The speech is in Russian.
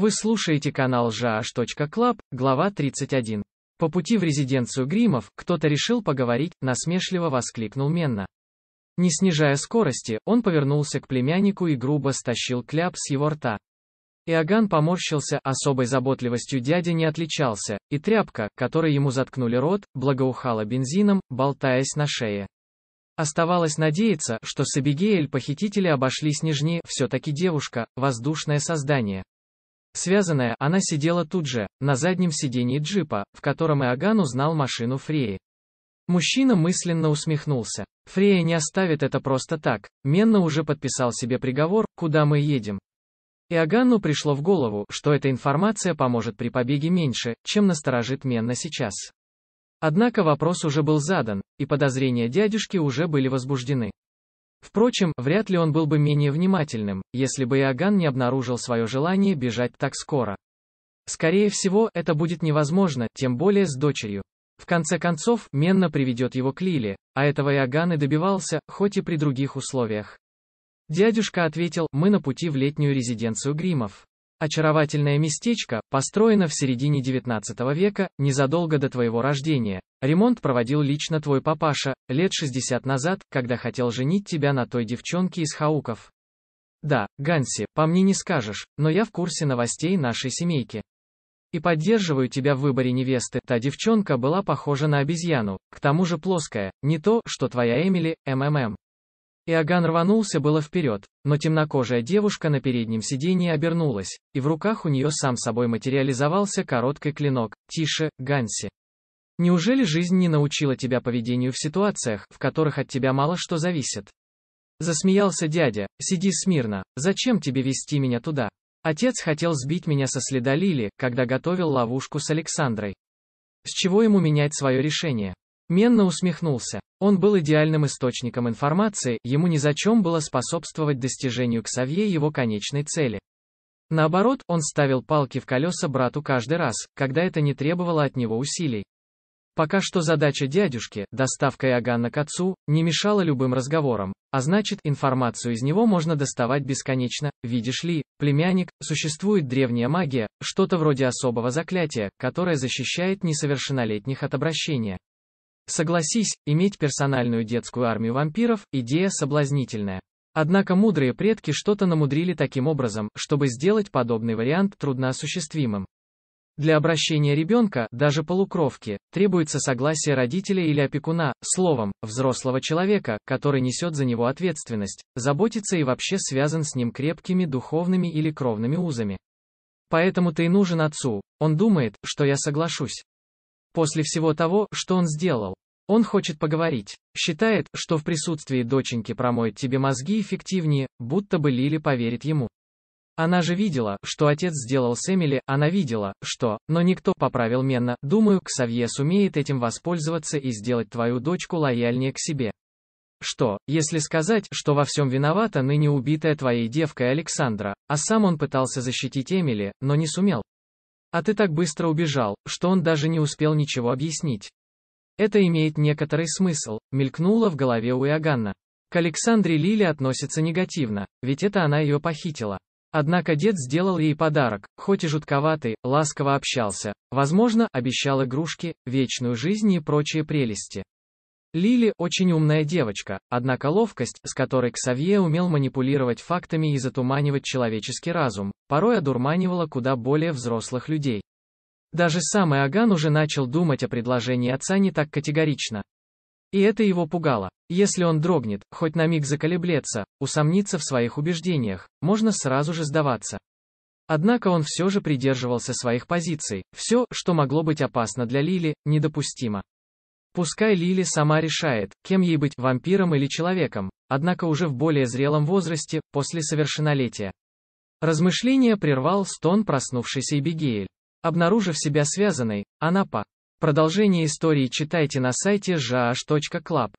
Вы слушаете канал jash.club, глава 31. По пути в резиденцию гримов, кто-то решил поговорить, насмешливо воскликнул Менна. Не снижая скорости, он повернулся к племяннику и грубо стащил кляп с его рта. Иоганн поморщился, особой заботливостью дядя не отличался, и тряпка, которой ему заткнули рот, благоухала бензином, болтаясь на шее. Оставалось надеяться, что с Абигейль похитители обошлись нежнее, все-таки девушка, воздушное создание. Связанная, она сидела тут же, на заднем сидении джипа, в котором Иоганн узнал машину Фреи. Мужчина мысленно усмехнулся. Фрея не оставит это просто так. Менна уже подписал себе приговор, куда мы едем. Иоганну пришло в голову, что эта информация поможет при побеге меньше, чем насторожит Менна сейчас. Однако вопрос уже был задан, и подозрения дядюшки уже были возбуждены. Впрочем, вряд ли он был бы менее внимательным, если бы Иоганн не обнаружил свое желание бежать так скоро. Скорее всего, это будет невозможно, тем более с дочерью. В конце концов, Менна приведет его к Лиле, а этого Иоганн и добивался, хоть и при других условиях. Дядюшка ответил, мы на пути в летнюю резиденцию Гримов. Очаровательное местечко, построено в середине XIX века, незадолго до твоего рождения. Ремонт проводил лично твой папаша, лет 60 назад, когда хотел женить тебя на той девчонке из Хауков. Да, Ганси, по мне не скажешь, но я в курсе новостей нашей семейки. И поддерживаю тебя в выборе невесты. Та девчонка была похожа на обезьяну, к тому же плоская, не то, что твоя Эмили, МММ. Иоганн рванулся было вперед, но темнокожая девушка на переднем сиденье обернулась, и в руках у нее сам собой материализовался короткий клинок. «Тише, Ганси!» Неужели жизнь не научила тебя поведению в ситуациях, в которых от тебя мало что зависит? Засмеялся дядя. Сиди смирно. Зачем тебе вести меня туда? Отец хотел сбить меня со следа Лили, когда готовил ловушку с Александрой. С чего ему менять свое решение? Менна усмехнулся. Он был идеальным источником информации, ему ни за чем было способствовать достижению Ксавье его конечной цели. Наоборот, он ставил палки в колеса брату каждый раз, когда это не требовало от него усилий. Пока что задача дядюшки, доставка Иоганна к отцу, не мешала любым разговорам, а значит, информацию из него можно доставать бесконечно. Видишь ли, племянник, существует древняя магия, что-то вроде особого заклятия, которое защищает несовершеннолетних от обращения. Согласись, иметь персональную детскую армию вампиров – идея соблазнительная. Однако мудрые предки что-то намудрили таким образом, чтобы сделать подобный вариант трудноосуществимым. Для обращения ребенка, даже полукровки, требуется согласие родителя или опекуна, словом, взрослого человека, который несет за него ответственность, заботится и вообще связан с ним крепкими духовными или кровными узами. Поэтому ты и нужен отцу. Он думает, что я соглашусь. После всего того, что он сделал, он хочет поговорить. Считает, что в присутствии доченьки промоет тебе мозги эффективнее, будто бы Лили поверит ему. Она же видела, что отец сделал с Эмили, она видела, что, но никто поправил Менна. Думаю, Ксавье сумеет этим воспользоваться и сделать твою дочку лояльнее к себе. Что, если сказать, что во всем виновата ныне убитая твоей девкой Александра, а сам он пытался защитить Эмили, но не сумел. А ты так быстро убежал, что он даже не успел ничего объяснить. Это имеет некоторый смысл, мелькнуло в голове у Иоганна. К Александре Лиле относится негативно, ведь это она ее похитила. Однако дед сделал ей подарок, хоть и жутковатый, ласково общался, возможно, обещал игрушки, вечную жизнь и прочие прелести. Лили – очень умная девочка, однако ловкость, с которой Ксавье умел манипулировать фактами и затуманивать человеческий разум, порой одурманивала куда более взрослых людей. Даже сам Иоганн уже начал думать о предложении отца не так категорично. И это его пугало. Если он дрогнет, хоть на миг заколеблется, усомнится в своих убеждениях, можно сразу же сдаваться. Однако он все же придерживался своих позиций, все, что могло быть опасно для Лили, недопустимо. Пускай Лили сама решает, кем ей быть, вампиром или человеком, однако уже в более зрелом возрасте, после совершеннолетия. Размышление прервал стон проснувшейся Эбигейль. Обнаружив себя связанной, она по. Продолжение истории читайте на сайте jaash.club.